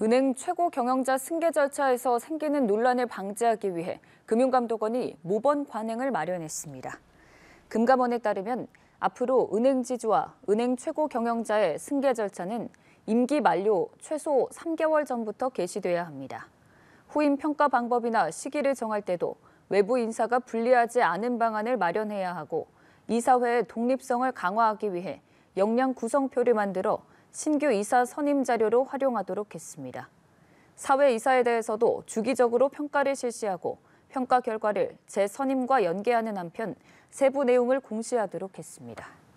은행 최고 경영자 승계 절차에서 생기는 논란을 방지하기 위해 금융감독원이 모범 관행을 마련했습니다. 금감원에 따르면 앞으로 은행 지주와 은행 최고 경영자의 승계 절차는 임기 만료 최소 3개월 전부터 개시돼야 합니다. 후임 평가 방법이나 시기를 정할 때도 외부 인사가 불리하지 않은 방안을 마련해야 하고 이사회의 독립성을 강화하기 위해 역량 구성표를 만들어 신규 이사 선임 자료로 활용하도록 했습니다. 사회 이사에 대해서도 주기적으로 평가를 실시하고 평가 결과를 재선임과 연계하는 한편 세부 내용을 공시하도록 했습니다.